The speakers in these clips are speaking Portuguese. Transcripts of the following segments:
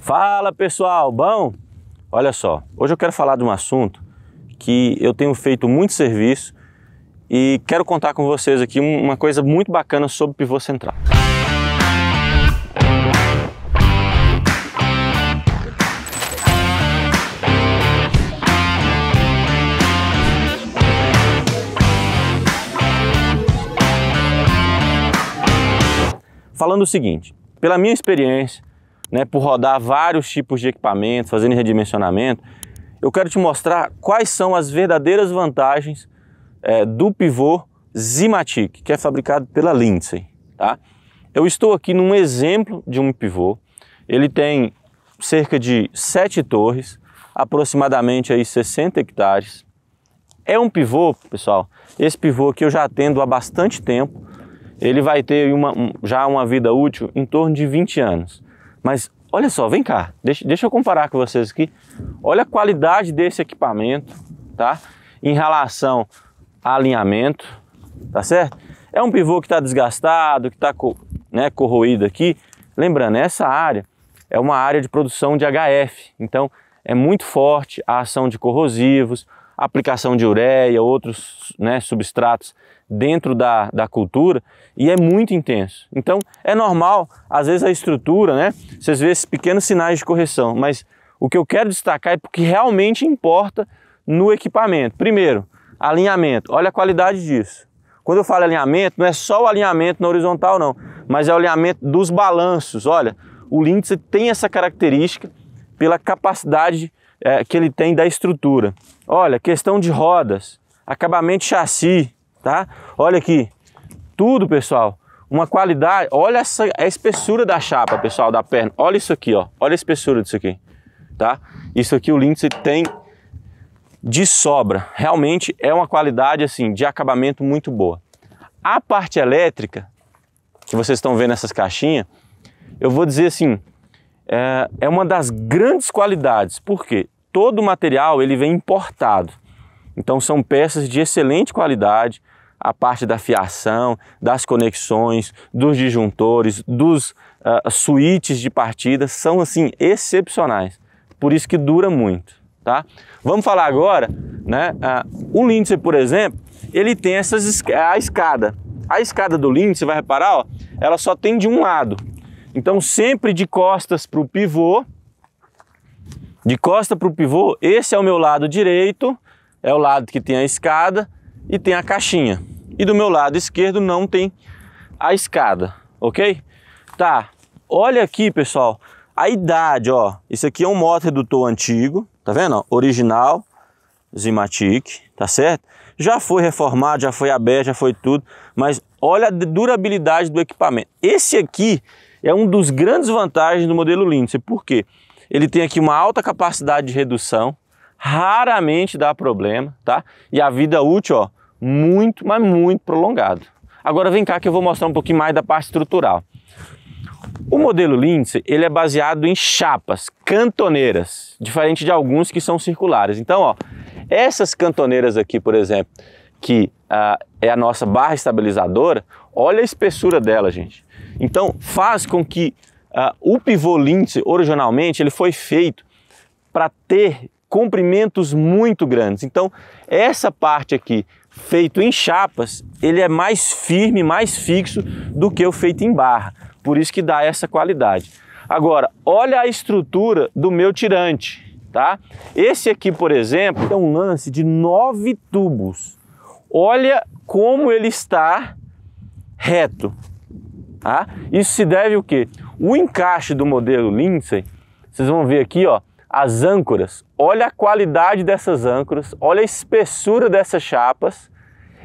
Fala pessoal, bom? Olha só, hoje eu quero falar de um assunto que eu tenho feito muito serviço e quero contar com vocês aqui uma coisa muito bacana sobre pivô central. Falando o seguinte, pela minha experiência, né, por rodar vários tipos de equipamentos, fazendo redimensionamento, eu quero te mostrar quais são as verdadeiras vantagens é, do pivô Zimatic, que é fabricado pela Lindsay. Tá? Eu estou aqui num exemplo de um pivô. Ele tem cerca de sete torres, aproximadamente aí 60 hectares. É um pivô, pessoal, esse pivô aqui eu já atendo há bastante tempo. Ele vai ter uma, já uma vida útil em torno de 20 anos. Mas olha só, vem cá, deixa, deixa eu comparar com vocês aqui. Olha a qualidade desse equipamento, tá? Em relação a alinhamento, tá certo? É um pivô que está desgastado, que está né, corroído aqui. Lembrando, é essa área é uma área de produção de HF, então é muito forte a ação de corrosivos, aplicação de ureia, outros né, substratos dentro da, da cultura e é muito intenso. Então é normal, às vezes a estrutura, né, vocês vê esses pequenos sinais de correção, mas o que eu quero destacar é porque realmente importa no equipamento. Primeiro, alinhamento. Olha a qualidade disso. Quando eu falo alinhamento, não é só o alinhamento na horizontal não, mas é o alinhamento dos balanços. Olha, o Lindsay tem essa característica pela capacidade é, que ele tem da estrutura. Olha, questão de rodas, acabamento de chassi, tá? Olha aqui, tudo, pessoal. Uma qualidade, olha essa, a espessura da chapa, pessoal, da perna. Olha isso aqui, ó. Olha a espessura disso aqui, tá? Isso aqui o Lindsay tem de sobra. Realmente é uma qualidade, assim, de acabamento muito boa. A parte elétrica, que vocês estão vendo essas caixinhas, eu vou dizer assim, é, é uma das grandes qualidades. Por quê? todo o material ele vem importado. Então são peças de excelente qualidade, a parte da fiação, das conexões, dos disjuntores, dos uh, de partida são assim excepcionais. Por isso que dura muito, tá? Vamos falar agora, né? Uh, o Lindsay, por exemplo, ele tem essas a escada. A escada do Lindsay, você vai reparar, ó, ela só tem de um lado. Então sempre de costas para o pivô de costa para o pivô, esse é o meu lado direito, é o lado que tem a escada e tem a caixinha. E do meu lado esquerdo não tem a escada, ok? Tá, olha aqui, pessoal, a idade, ó. Isso aqui é um moto redutor antigo, tá vendo? Original, Zimatic, tá certo? Já foi reformado, já foi aberto, já foi tudo, mas olha a durabilidade do equipamento. Esse aqui é um dos grandes vantagens do modelo Lindsay, por quê? Porque ele tem aqui uma alta capacidade de redução, raramente dá problema, tá? E a vida útil, ó, muito, mas muito prolongado. Agora vem cá que eu vou mostrar um pouquinho mais da parte estrutural. O modelo Lindsay, ele é baseado em chapas cantoneiras, diferente de alguns que são circulares. Então, ó, essas cantoneiras aqui, por exemplo, que ah, é a nossa barra estabilizadora, olha a espessura dela, gente. Então, faz com que Uh, o pivô lince, originalmente, ele foi feito para ter comprimentos muito grandes. Então, essa parte aqui, feito em chapas, ele é mais firme, mais fixo do que o feito em barra. Por isso que dá essa qualidade. Agora, olha a estrutura do meu tirante, tá? Esse aqui, por exemplo, é um lance de nove tubos. Olha como ele está reto, tá? Isso se deve o quê? O encaixe do modelo Lindsay, vocês vão ver aqui, ó, as âncoras. Olha a qualidade dessas âncoras, olha a espessura dessas chapas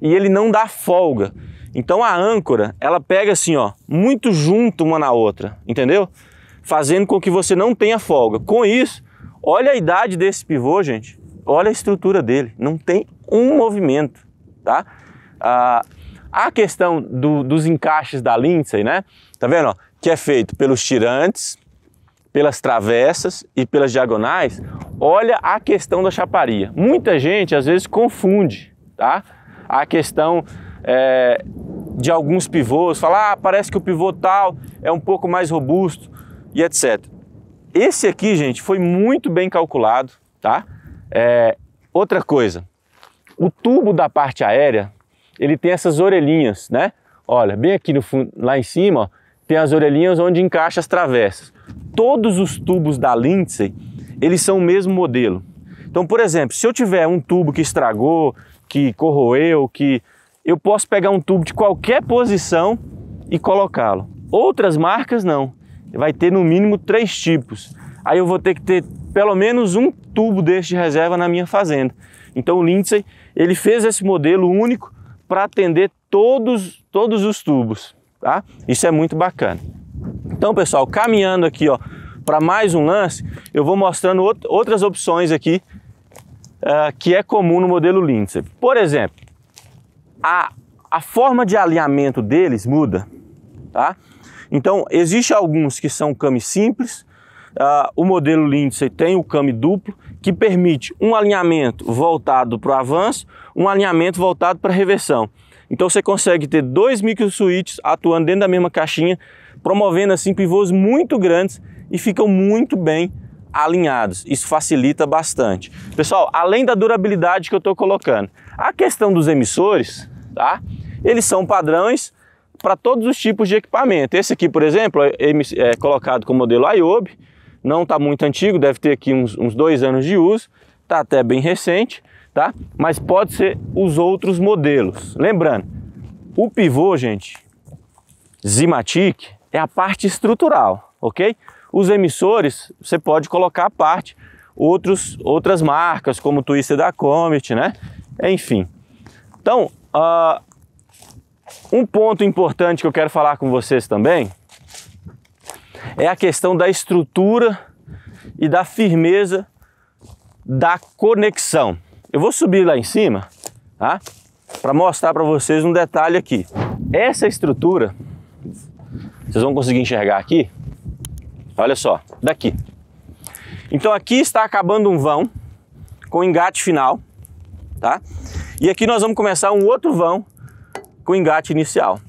e ele não dá folga. Então a âncora, ela pega assim, ó, muito junto uma na outra, entendeu? Fazendo com que você não tenha folga. Com isso, olha a idade desse pivô, gente. Olha a estrutura dele, não tem um movimento, tá? Ah, a questão do, dos encaixes da Lindsay, né? Tá vendo? Ó? que é feito pelos tirantes, pelas travessas e pelas diagonais, olha a questão da chaparia. Muita gente às vezes confunde tá? a questão é, de alguns pivôs, fala, ah, parece que o pivô tal é um pouco mais robusto e etc. Esse aqui, gente, foi muito bem calculado, tá? É, outra coisa, o tubo da parte aérea, ele tem essas orelhinhas, né? Olha, bem aqui no fundo, lá em cima, ó, tem as orelhinhas onde encaixa as travessas. Todos os tubos da Lindsay, eles são o mesmo modelo. Então, por exemplo, se eu tiver um tubo que estragou, que corroeu, que eu posso pegar um tubo de qualquer posição e colocá-lo. Outras marcas não. Vai ter no mínimo três tipos. Aí eu vou ter que ter pelo menos um tubo deste de reserva na minha fazenda. Então o Lindsay ele fez esse modelo único para atender todos, todos os tubos tá? Isso é muito bacana. Então, pessoal, caminhando aqui, ó, para mais um lance, eu vou mostrando outras opções aqui uh, que é comum no modelo Lindsay. Por exemplo, a, a forma de alinhamento deles muda, tá? Então, existe alguns que são cami simples, uh, o modelo Lindsay tem o cami duplo, que permite um alinhamento voltado para o avanço, um alinhamento voltado para a reversão. Então você consegue ter dois micro switches atuando dentro da mesma caixinha, promovendo assim pivôs muito grandes e ficam muito bem alinhados. Isso facilita bastante. Pessoal, além da durabilidade que eu estou colocando, a questão dos emissores, tá? Eles são padrões para todos os tipos de equipamento. Esse aqui, por exemplo, é, é colocado com o modelo Iobe, não está muito antigo, deve ter aqui uns, uns dois anos de uso, está até bem recente tá? Mas pode ser os outros modelos. Lembrando, o pivô, gente, Zimatic, é a parte estrutural, ok? Os emissores, você pode colocar a parte, outros, outras marcas, como o Twister da Comet, né? Enfim. Então, uh, um ponto importante que eu quero falar com vocês também é a questão da estrutura e da firmeza da conexão. Eu vou subir lá em cima, tá? Para mostrar para vocês um detalhe aqui. Essa estrutura, vocês vão conseguir enxergar aqui. Olha só, daqui. Então aqui está acabando um vão com engate final, tá? E aqui nós vamos começar um outro vão com engate inicial.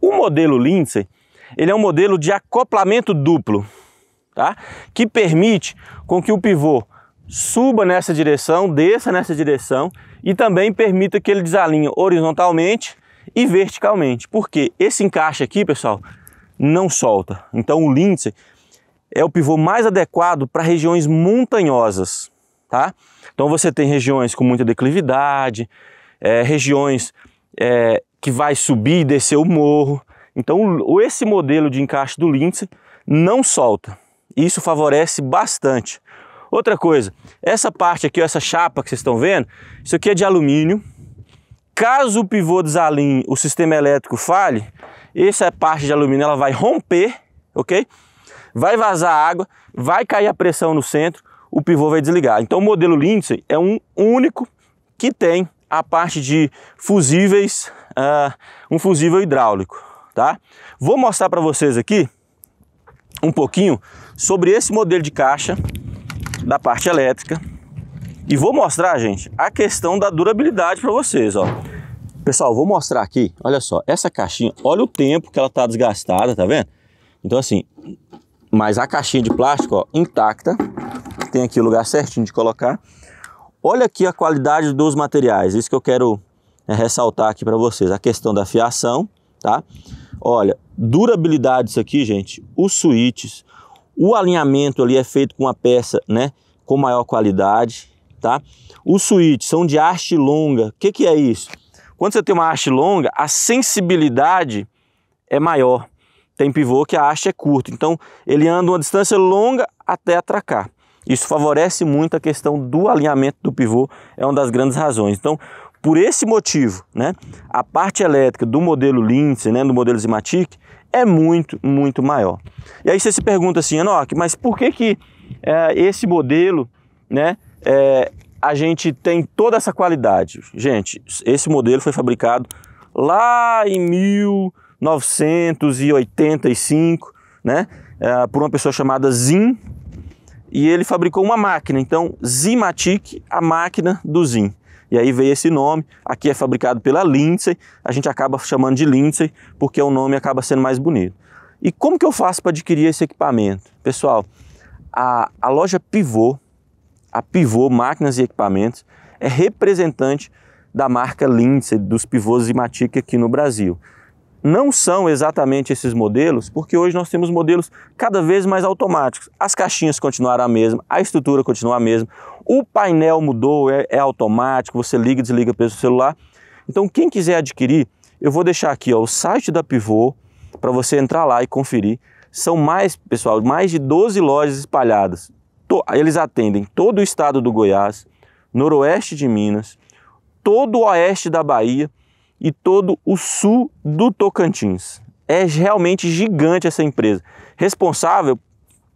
O modelo Lindsay, ele é um modelo de acoplamento duplo, tá? Que permite com que o pivô suba nessa direção, desça nessa direção e também permita que ele desalinhe horizontalmente e verticalmente, porque esse encaixe aqui, pessoal, não solta. Então o lince é o pivô mais adequado para regiões montanhosas, tá? Então você tem regiões com muita declividade, é, regiões é, que vai subir e descer o morro. Então esse modelo de encaixe do lince não solta. Isso favorece bastante. Outra coisa, essa parte aqui, essa chapa que vocês estão vendo, isso aqui é de alumínio. Caso o pivô desalinhe, o sistema elétrico falhe, essa parte de alumínio ela vai romper, ok? Vai vazar água, vai cair a pressão no centro, o pivô vai desligar. Então o modelo Lindsay é um único que tem a parte de fusíveis, uh, um fusível hidráulico, tá? Vou mostrar para vocês aqui um pouquinho sobre esse modelo de caixa da parte elétrica. E vou mostrar, gente, a questão da durabilidade para vocês, ó. Pessoal, vou mostrar aqui, olha só, essa caixinha, olha o tempo que ela tá desgastada, tá vendo? Então assim, mas a caixinha de plástico, ó, intacta, tem aqui o lugar certinho de colocar. Olha aqui a qualidade dos materiais, isso que eu quero é, ressaltar aqui para vocês, a questão da fiação, tá? Olha, durabilidade isso aqui, gente, os suítes, o alinhamento ali é feito com uma peça, né, com maior qualidade, tá? Os suítes são de haste longa. O que, que é isso? Quando você tem uma haste longa, a sensibilidade é maior. Tem pivô que a haste é curta, então ele anda uma distância longa até atracar. Isso favorece muito a questão do alinhamento do pivô, é uma das grandes razões. Então, por esse motivo, né, a parte elétrica do modelo Lindsay, né, do modelo Zimatic, é muito, muito maior. E aí você se pergunta assim, Enoch, mas por que, que é, esse modelo né, é, a gente tem toda essa qualidade? Gente, esse modelo foi fabricado lá em 1985, né, é, por uma pessoa chamada Zim e ele fabricou uma máquina, então Zimatic, a máquina do Zim. E aí veio esse nome. Aqui é fabricado pela Lindsay, a gente acaba chamando de Lindsay porque o nome acaba sendo mais bonito. E como que eu faço para adquirir esse equipamento? Pessoal, a, a loja Pivô, a Pivô Máquinas e Equipamentos, é representante da marca Lindsay, dos pivôs Zimatic aqui no Brasil não são exatamente esses modelos, porque hoje nós temos modelos cada vez mais automáticos. As caixinhas continuaram a mesma, a estrutura continua a mesma, o painel mudou, é, é automático, você liga e desliga pelo celular. Então, quem quiser adquirir, eu vou deixar aqui ó, o site da Pivô para você entrar lá e conferir. São mais, pessoal, mais de 12 lojas espalhadas. Eles atendem todo o estado do Goiás, noroeste de Minas, todo o oeste da Bahia e todo o sul do Tocantins. É realmente gigante essa empresa. Responsável,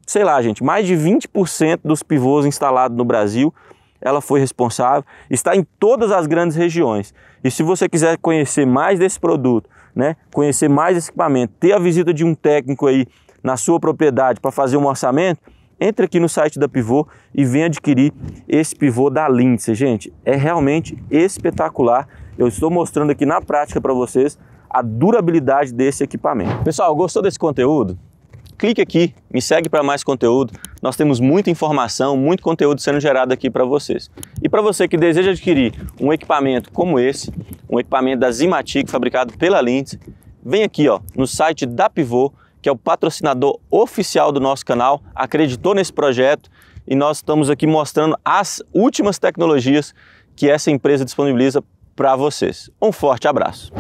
sei lá, gente, mais de 20% dos pivôs instalados no Brasil, ela foi responsável. Está em todas as grandes regiões. E se você quiser conhecer mais desse produto, né, conhecer mais esse equipamento, ter a visita de um técnico aí na sua propriedade para fazer um orçamento, entre aqui no site da Pivô e venha adquirir esse pivô da Lindsay, gente. É realmente espetacular eu estou mostrando aqui na prática para vocês a durabilidade desse equipamento. Pessoal, gostou desse conteúdo? Clique aqui, me segue para mais conteúdo. Nós temos muita informação, muito conteúdo sendo gerado aqui para vocês. E para você que deseja adquirir um equipamento como esse, um equipamento da Zimatic fabricado pela Lindsay, vem aqui ó, no site da Pivô, que é o patrocinador oficial do nosso canal, acreditou nesse projeto e nós estamos aqui mostrando as últimas tecnologias que essa empresa disponibiliza para vocês. Um forte abraço.